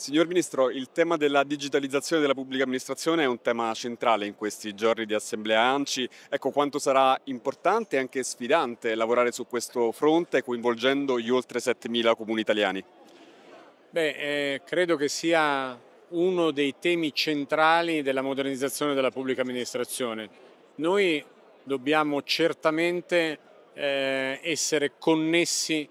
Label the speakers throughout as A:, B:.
A: Signor Ministro, il tema della digitalizzazione della pubblica amministrazione è un tema centrale in questi giorni di Assemblea ANCI. Ecco quanto sarà importante e anche sfidante lavorare su questo fronte coinvolgendo gli oltre 7.000 comuni italiani. Beh,
B: eh, credo che sia uno dei temi centrali della modernizzazione della pubblica amministrazione. Noi dobbiamo certamente eh, essere connessi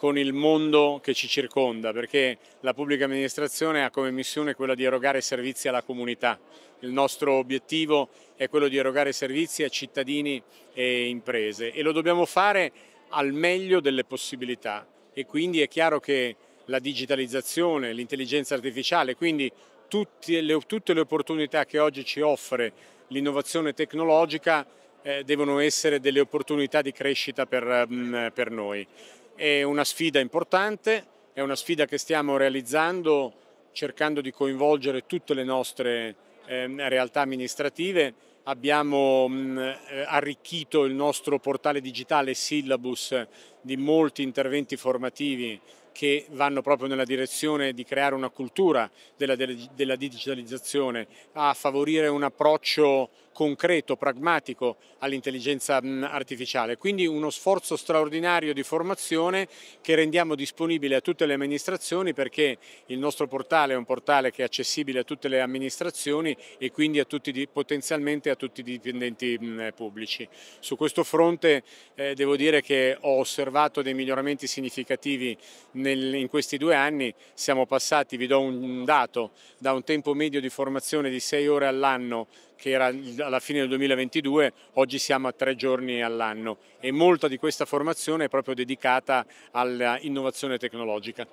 B: con il mondo che ci circonda, perché la pubblica amministrazione ha come missione quella di erogare servizi alla comunità. Il nostro obiettivo è quello di erogare servizi a cittadini e imprese e lo dobbiamo fare al meglio delle possibilità e quindi è chiaro che la digitalizzazione, l'intelligenza artificiale, quindi tutte le, tutte le, opportunità che oggi ci offre l'innovazione tecnologica eh, devono essere delle opportunità di crescita per, mh, mm, per noi. È una sfida importante, è una sfida che stiamo realizzando cercando di coinvolgere tutte le nostre ehm, realtà amministrative. Abbiamo eh, arricchito il nostro portale digitale Syllabus di molti interventi formativi che vanno proprio nella direzione di creare una cultura della digitalizzazione, a favorire un approccio concreto, pragmatico all'intelligenza artificiale. Quindi uno sforzo straordinario di formazione che rendiamo disponibile a tutte le amministrazioni perché il nostro portale è un portale che è accessibile a tutte le amministrazioni e quindi a tutti, potenzialmente a tutti i dipendenti pubblici. Su questo fronte eh, devo dire che ho osservato dei miglioramenti significativi nel, in questi due anni. Siamo passati, vi do un dato, da un tempo medio di formazione di 6 ore all'anno che era alla fine del 2022, oggi siamo a tre giorni all'anno e molta di questa formazione è proprio dedicata all'innovazione tecnologica.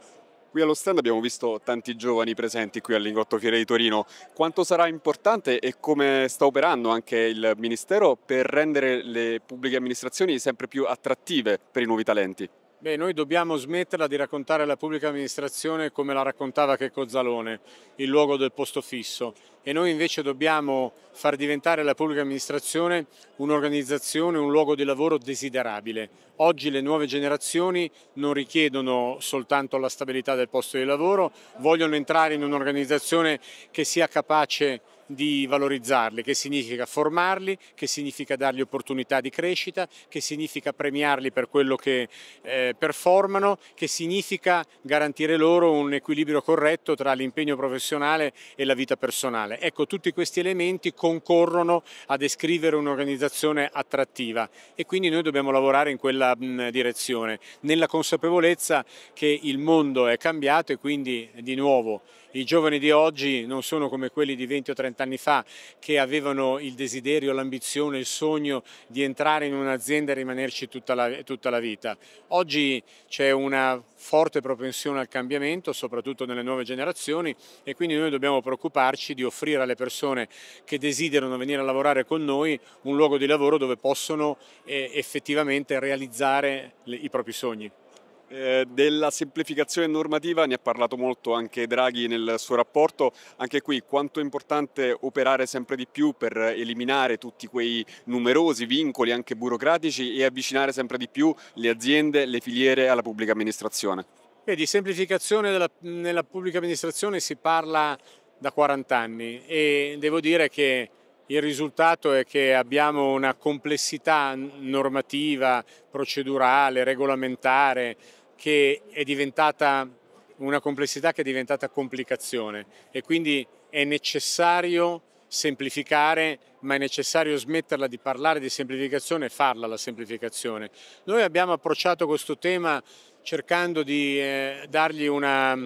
A: Qui allo stand abbiamo visto tanti giovani presenti qui al Fiere di Torino. Quanto sarà importante e come sta operando anche il Ministero per rendere le pubbliche amministrazioni sempre più attrattive per i nuovi talenti?
B: Beh, noi dobbiamo smetterla di raccontare la pubblica amministrazione come la raccontava Checco Zalone, il luogo del posto fisso, e noi invece dobbiamo far diventare la pubblica amministrazione un'organizzazione, un luogo di lavoro desiderabile. Oggi le nuove generazioni non richiedono soltanto la stabilità del posto di lavoro, vogliono entrare in un'organizzazione che sia capace di valorizzarli, che significa formarli, che significa dargli opportunità di crescita, che significa premiarli per quello che eh, performano, che significa garantire loro un equilibrio corretto tra l'impegno professionale e la vita personale. Ecco, tutti questi elementi concorrono a descrivere un'organizzazione attrattiva e quindi noi dobbiamo lavorare in quella mh, direzione, nella consapevolezza che il mondo è cambiato e quindi di nuovo i giovani di oggi non sono come quelli di 20 o 30 anni fa che avevano il desiderio, l'ambizione, il sogno di entrare in un'azienda e rimanerci tutta la, tutta la vita. Oggi c'è una forte propensione al cambiamento, soprattutto nelle nuove generazioni e quindi noi dobbiamo preoccuparci di offrire alle persone che desiderano venire a lavorare con noi un luogo di lavoro dove possono eh, effettivamente realizzare
A: le, i propri sogni. Eh, della semplificazione normativa ne ha parlato molto anche Draghi nel suo rapporto, anche qui quanto è importante operare sempre di più per eliminare tutti quei numerosi vincoli anche burocratici e avvicinare sempre di più le aziende, le filiere alla pubblica amministrazione.
B: E di semplificazione della, nella pubblica amministrazione si parla da 40 anni e devo dire che il risultato è che abbiamo una complessità normativa, procedurale, regolamentare che è diventata una complessità che è diventata complicazione e quindi è necessario semplificare, ma è necessario smetterla di parlare di semplificazione e farla la semplificazione. Noi abbiamo approcciato questo tema cercando di eh, dargli una,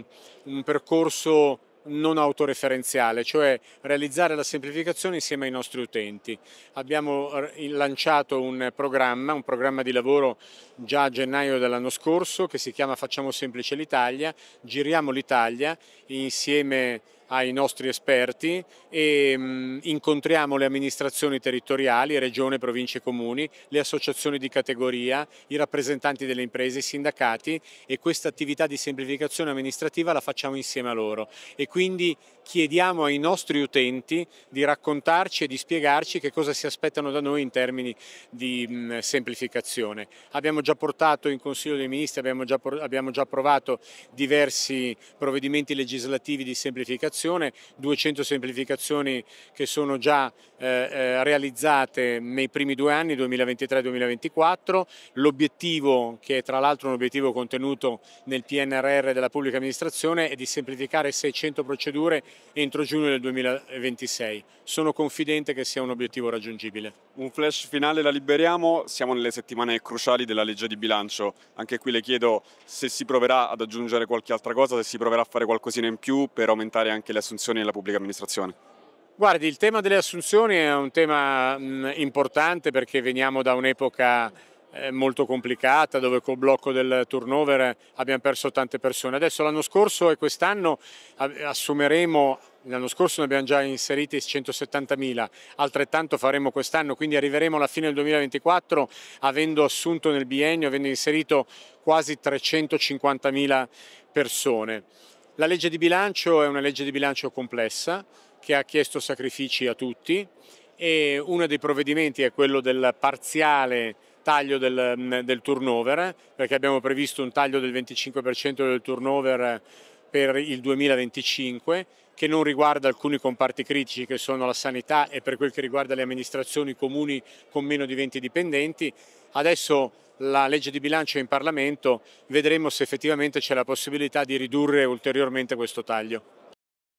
B: un percorso non autoreferenziale, cioè realizzare la semplificazione insieme ai nostri utenti. Abbiamo lanciato un programma, un programma di lavoro già a gennaio dell'anno scorso che si chiama Facciamo Semplice l'Italia, giriamo l'Italia insieme ai nostri esperti e mh, mm, incontriamo le amministrazioni territoriali, regione, province e comuni, le associazioni di categoria, i rappresentanti delle imprese, i sindacati e questa attività di semplificazione amministrativa la facciamo insieme a loro e quindi chiediamo ai nostri utenti di raccontarci e di spiegarci che cosa si aspettano da noi in termini di mh, mm, semplificazione. Abbiamo già portato in Consiglio dei Ministri, abbiamo già, abbiamo già approvato diversi provvedimenti legislativi di semplificazione semplificazione, 200 semplificazioni che sono già eh, eh, realizzate nei primi due anni, 2023-2024. L'obiettivo, che è tra l'altro un obiettivo contenuto nel PNRR della pubblica amministrazione, è di semplificare 600 procedure entro giugno del 2026. Sono confidente che sia un
A: obiettivo raggiungibile. Un flash finale la liberiamo, siamo nelle settimane cruciali della legge di bilancio, anche qui le chiedo se si proverà ad aggiungere qualche altra cosa, se si proverà a fare qualcosina in più per aumentare anche le assunzioni nella pubblica amministrazione.
B: Guardi, il tema delle assunzioni è un tema mh, mm, importante perché veniamo da un'epoca eh, molto complicata dove col blocco del turnover abbiamo perso tante persone. Adesso l'anno scorso e quest'anno assumeremo L'anno scorso ne abbiamo già inseriti 170.000, altrettanto faremo quest'anno, quindi arriveremo alla fine del 2024 avendo assunto nel biennio, avendo inserito quasi 350.000 persone. La legge di bilancio è una legge di bilancio complessa che ha chiesto sacrifici a tutti e uno dei provvedimenti è quello del parziale taglio del, mm, del turnover, perché abbiamo previsto un taglio del 25% del turnover per il 2025 che non riguarda alcuni comparti critici che sono la sanità e per quel che riguarda le amministrazioni comuni con meno di 20 dipendenti. Adesso la legge di bilancio è in Parlamento vedremo se effettivamente c'è la possibilità di ridurre ulteriormente questo taglio.